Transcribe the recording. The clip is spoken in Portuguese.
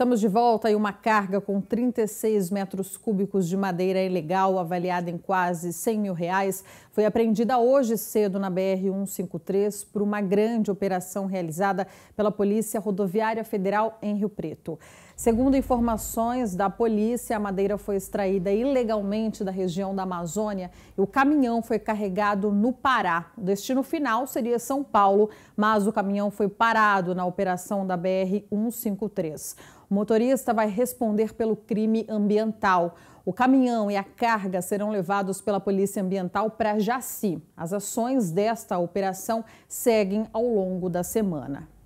Estamos de volta e uma carga com 36 metros cúbicos de madeira é ilegal, avaliada em quase 100 mil reais, foi apreendida hoje cedo na BR-153 por uma grande operação realizada pela Polícia Rodoviária Federal em Rio Preto. Segundo informações da polícia, a madeira foi extraída ilegalmente da região da Amazônia e o caminhão foi carregado no Pará. O destino final seria São Paulo, mas o caminhão foi parado na operação da BR-153. O motorista vai responder pelo crime ambiental. O caminhão e a carga serão levados pela Polícia Ambiental para Jaci. As ações desta operação seguem ao longo da semana.